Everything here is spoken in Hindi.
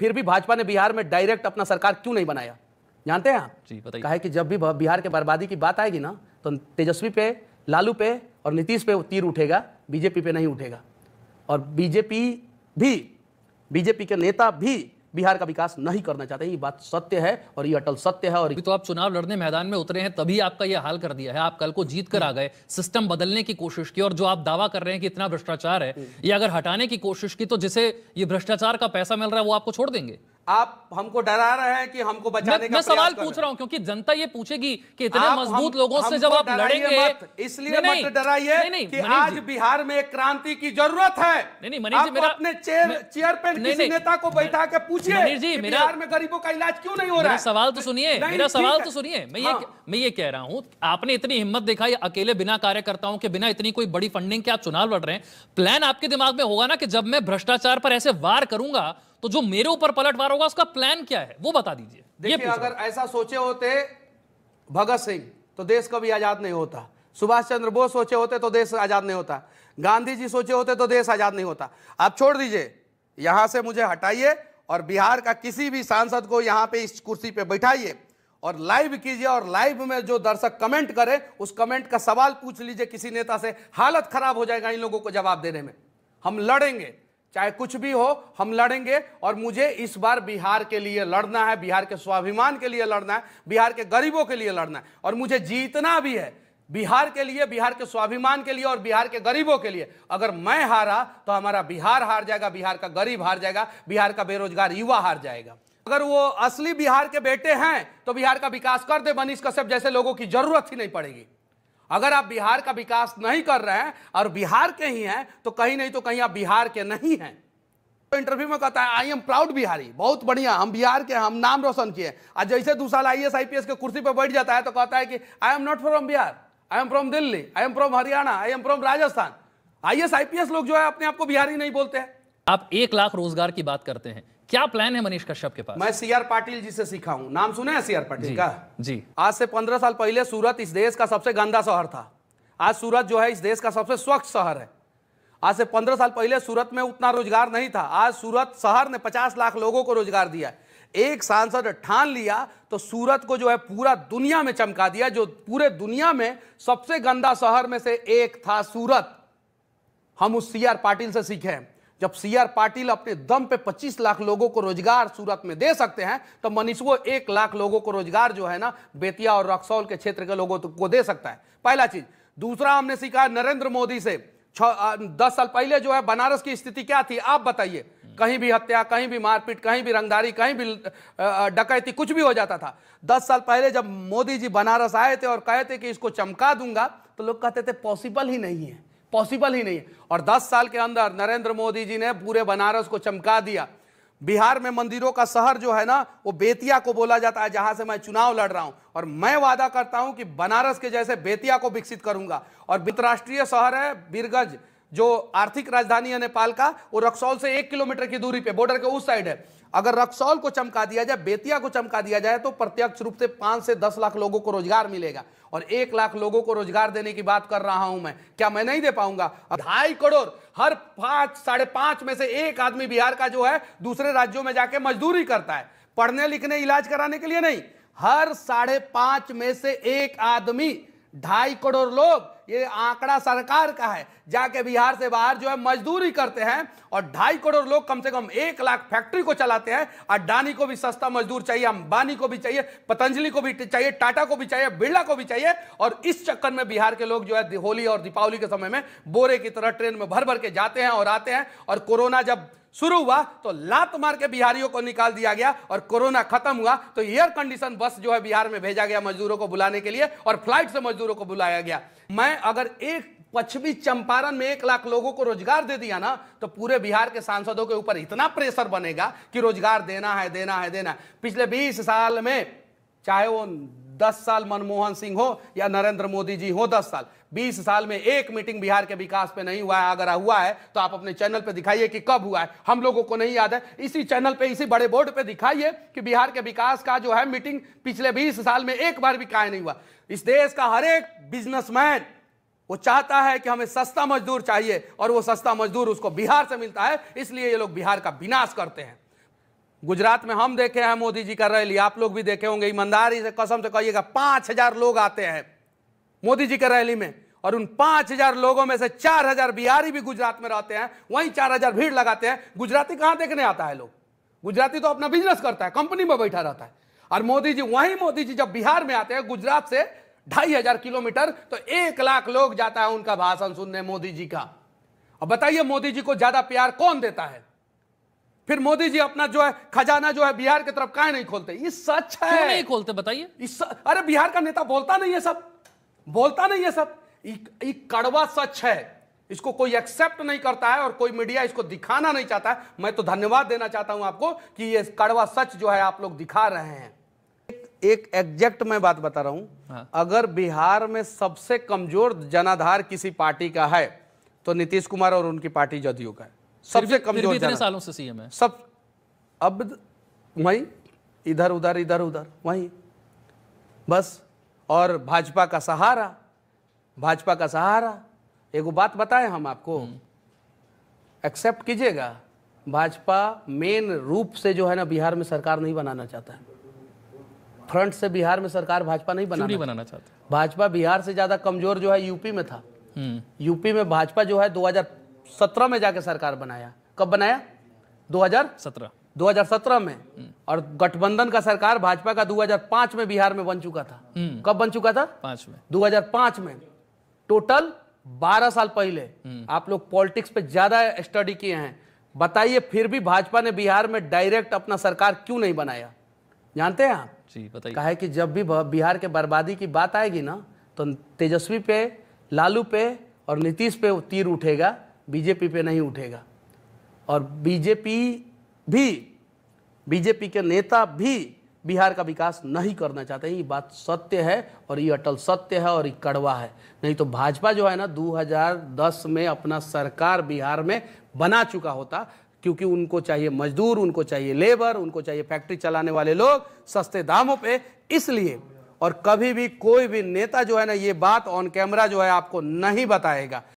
फिर भी भाजपा ने बिहार में डायरेक्ट अपना सरकार क्यों नहीं बनाया जानते हैं आप जी कहा है कि जब भी बिहार के बर्बादी की बात आएगी ना तो तेजस्वी पे लालू पे और नीतीश पे तीर उठेगा बीजेपी पे नहीं उठेगा और बीजेपी भी बीजेपी के नेता भी बिहार का विकास नहीं करना चाहते ये बात सत्य है और ये अटल सत्य है और तो आप चुनाव लड़ने मैदान में उतरे हैं तभी आपका ये हाल कर दिया है आप कल को जीत कर आ गए सिस्टम बदलने की कोशिश की और जो आप दावा कर रहे हैं कि इतना भ्रष्टाचार है ये अगर हटाने की कोशिश की तो जिसे ये भ्रष्टाचार का पैसा मिल रहा है वो आपको छोड़ देंगे आप हमको डरा रहे हैं कि हमको बचाने मैं, का मैं सवाल पूछ रहा हूं क्योंकि जनता ये पूछेगी कि इतने मजबूत लोगों से जब आप लड़ेंगे इसलिए मत डराइए कि आज बिहार में एक क्रांति की जरूरत है नहीं नहीं मनीष जी मेरा अपने चेयर चेयर पे किसी नेता को बैठा के पूछिए मनीष जी बिहार में गरीबों का इलाज क्यों नहीं हो रहा है सवाल तो सुनिए मेरा सवाल तो सुनिए मैं ये हाँ। मैं ये कह रहा हूँ आपने इतनी हिम्मत दिखाई अकेले बिना कार्यकर्ताओं के बिना इतनी कोई बड़ी फंडिंग के आप चुनाव लड़ रहे हैं प्लान आपके दिमाग में होगा ना कि जब मैं भ्रष्टाचार पर ऐसे वार करूंगा तो जो मेरे ऊपर पलटवार होगा उसका प्लान क्या है वो बता दीजिए देखिए अगर ऐसा सोचे होते भगत सिंह तो देश कभी आजाद नहीं होता सुभाष चंद्र बोस सोचे होते तो देश आजाद नहीं होता गांधी जी सोचे होते तो देश आजाद नहीं होता आप छोड़ दीजिए यहां से मुझे हटाइए और बिहार का किसी भी सांसद को यहां पे इस कुर्सी पे बैठाइए और लाइव कीजिए और लाइव में जो दर्शक कमेंट करे उस कमेंट का सवाल पूछ लीजिए किसी नेता से हालत खराब हो जाएगा इन लोगों को जवाब देने में हम लड़ेंगे चाहे कुछ भी हो हम लड़ेंगे और मुझे इस बार बिहार के लिए लड़ना है बिहार के स्वाभिमान के लिए लड़ना है बिहार के गरीबों के लिए लड़ना है और मुझे जीतना भी है बिहार के लिए बिहार के स्वाभिमान के लिए और बिहार के गरीबों के लिए अगर मैं हारा तो हमारा बिहार हार जाएगा बिहार का गरीब हार जाएगा बिहार का बेरोजगार युवा हार जाएगा अगर वो असली बिहार के बेटे हैं तो बिहार का विकास कर दे मनीष कश्यप जैसे लोगों की जरूरत ही नहीं पड़ेगी अगर आप बिहार का विकास नहीं कर रहे हैं और बिहार के ही हैं तो कहीं नहीं तो कहीं आप बिहार के नहीं हैं तो इंटरव्यू में कहता है आई एम प्राउड बिहारी बहुत बढ़िया हम बिहार के हम नाम रोशन किए आज जैसे दो साल I S I P S के कुर्सी पर बैठ जाता है तो कहता है कि I am not from Bihar I am from Delhi I am from Haryana I am from Rajasthan I S I P S लोग जो है अपने आप को बिहारी नहीं बोलते हैं आप एक लाख रोजगार की बात करते हैं क्या प्लान है मनीष कश्यप के पास मैं सी आर पाटिल जी से सीखा हूँ नाम सुने सी आर पाटिल का जी आज से पंद्रह साल पहले सूरत इस देश का सबसे गंदा शहर था आज सूरत जो है इस देश का सबसे स्वच्छ शहर है आज से पंद्रह साल पहले सूरत में उतना रोजगार नहीं था आज सूरत शहर ने पचास लाख लोगों को रोजगार दिया एक सांसद ठान लिया तो सूरत को जो है पूरा दुनिया में चमका दिया जो पूरे दुनिया में सबसे गंदा शहर में से एक था सूरत हम उस सी आर पाटिल से सीखे हैं जब सी आर पाटिल अपने दम पे 25 लाख लोगों को रोजगार सूरत में दे सकते हैं तो मनीषो एक लाख लोगों को रोजगार जो है ना बेतिया और रक्सौल के क्षेत्र के लोगों को दे सकता है पहला चीज दूसरा हमने सीखा नरेंद्र मोदी से छ दस साल पहले जो है बनारस की स्थिति क्या थी आप बताइए कहीं भी हत्या कहीं भी मारपीट कहीं भी रंगदारी कहीं भी डकैती कुछ भी हो जाता था दस साल पहले जब मोदी जी बनारस आए थे और कहे थे कि इसको चमका दूंगा तो लोग कहते थे पॉसिबल ही नहीं है पॉसिबल ही नहीं है और 10 साल के अंदर नरेंद्र मोदी जी ने पूरे बनारस को चमका दिया बिहार में मंदिरों का शहर जो है ना वो बेतिया को बोला जाता है जहां से मैं चुनाव लड़ रहा हूं और मैं वादा करता हूं कि बनारस के जैसे बेतिया को विकसित करूंगा और अंतर्राष्ट्रीय शहर है बीरगंज जो आर्थिक राजधानी है नेपाल का वो रक्सौल से एक किलोमीटर की दूरी पे बॉर्डर के उस साइड है अगर रक्सौल को चमका दिया जाए बेतिया को चमका दिया जाए तो प्रत्यक्ष रूप से पांच से दस लाख लोगों को रोजगार मिलेगा और एक लाख लोगों को रोजगार देने की बात कर रहा हूं मैं क्या मैं नहीं दे पाऊंगा ढाई करोड़ हर पांच साढ़े पांच में से एक आदमी बिहार का जो है दूसरे राज्यों में जाके मजदूरी करता है पढ़ने लिखने इलाज कराने के लिए नहीं हर साढ़े पांच में से एक आदमी ढाई करोड़ लोग ये आंकड़ा सरकार का है जाके बिहार से बाहर जो है मजदूरी करते हैं और ढाई करोड़ लोग कम से कम एक लाख फैक्ट्री को चलाते हैं अडानी को भी सस्ता मजदूर चाहिए अंबानी को भी चाहिए पतंजलि को भी चाहिए टाटा को भी चाहिए बिरला को भी चाहिए और इस चक्कर में बिहार के लोग जो है होली और दीपावली के समय में बोरे की तरह ट्रेन में भर भर के जाते हैं और आते हैं और कोरोना जब शुरू हुआ तो लात मार के बिहारियों को निकाल दिया गया और कोरोना खत्म हुआ तो एयर कंडीशन बस जो है बिहार में भेजा गया मजदूरों को बुलाने के लिए और फ्लाइट से मजदूरों को बुलाया गया मैं अगर एक पश्चिमी चंपारण में एक लाख लोगों को रोजगार दे दिया ना तो पूरे बिहार के सांसदों के ऊपर इतना प्रेशर बनेगा कि रोजगार देना है देना है देना है पिछले बीस साल में चाहे वो दस साल मनमोहन सिंह हो या नरेंद्र मोदी जी हो दस साल बीस साल में एक मीटिंग बिहार के विकास पे नहीं हुआ है अगर हुआ है तो आप अपने चैनल पे दिखाइए कि कब हुआ है हम लोगों को नहीं याद है इसी चैनल पे इसी बड़े बोर्ड पे दिखाइए कि बिहार के विकास का जो है मीटिंग पिछले बीस साल में एक बार भी कायम नहीं हुआ इस देश का हर एक बिजनेसमैन वो चाहता है कि हमें सस्ता मजदूर चाहिए और वो सस्ता मजदूर उसको बिहार से मिलता है इसलिए ये लोग बिहार का विनाश करते हैं गुजरात में हम देखे हैं मोदी जी का रैली आप लोग भी देखे होंगे ईमानदारी से कसम से कहिएगा पांच हजार लोग आते हैं मोदी जी के रैली में और उन पांच हजार लोगों में से चार हजार बिहारी भी गुजरात में रहते हैं वहीं चार हजार भीड़ लगाते हैं गुजराती कहां देखने आता है लोग गुजराती तो अपना बिजनेस करता है कंपनी में बैठा रहता है और मोदी जी वहीं मोदी जी जब बिहार में आते हैं गुजरात से ढाई हजार किलोमीटर तो एक लाख लोग जाता है उनका भाषण सुनने मोदी जी का अब बताइए मोदी जी को ज्यादा प्यार कौन देता है फिर मोदी जी अपना जो है खजाना जो है बिहार की तरफ काहे नहीं खोलते ये सच है नहीं खोलते बताइए अरे बिहार का नेता बोलता नहीं है सब बोलता नहीं है सब ये कड़वा सच है इसको कोई एक्सेप्ट नहीं करता है और कोई मीडिया इसको दिखाना नहीं चाहता है मैं तो धन्यवाद देना चाहता हूं आपको कि ये कड़वा सच जो है आप लोग दिखा रहे हैं एक एग्जैक्ट मैं बात बता रहा हूं हाँ। अगर बिहार में सबसे कमजोर जनाधार किसी पार्टी का है तो नीतीश कुमार और उनकी पार्टी जदयू का है सबसे कमजोर इतने सालों से सीएम है सब अब वही इधर उधर इधर उधर वही बस और भाजपा का सहारा भाजपा का सहारा एक बात बताए हम आपको एक्सेप्ट हम्म। कीजिएगा भाजपा मेन रूप से जो है ना बिहार में सरकार नहीं बनाना चाहता है फ्रंट से बिहार में सरकार भाजपा नहीं बनाना, नहीं बनाना चाहता भाजपा बिहार से ज्यादा कमजोर जो है यूपी में था हम्म। यूपी में भाजपा जो है 2017 में जाके सरकार बनाया कब बनाया 2017 2017 में हम्म। और गठबंधन का सरकार भाजपा का 2005 में बिहार में बन चुका था हम्म। कब बन चुका था पांच में 2005 में टोटल 12 साल पहले हम्म। आप लोग पॉलिटिक्स पे ज्यादा स्टडी किए हैं बताइए फिर भी भाजपा ने बिहार में डायरेक्ट अपना सरकार क्यों नहीं बनाया जानते हैं आप जी बताइए कहा है कि जब भी बिहार के बर्बादी की बात आएगी ना तो तेजस्वी पे लालू पे और नीतीश पे तीर उठेगा बीजेपी पे नहीं उठेगा और बीजेपी भी बीजेपी के नेता भी बिहार का विकास नहीं करना चाहते ये बात सत्य है और ये अटल सत्य है और ये कड़वा है नहीं तो भाजपा जो है ना 2010 में अपना सरकार बिहार में बना चुका होता क्योंकि उनको चाहिए मजदूर उनको चाहिए लेबर उनको चाहिए फैक्ट्री चलाने वाले लोग सस्ते दामों पे इसलिए और कभी भी कोई भी नेता जो है ना ये बात ऑन कैमरा जो है आपको नहीं बताएगा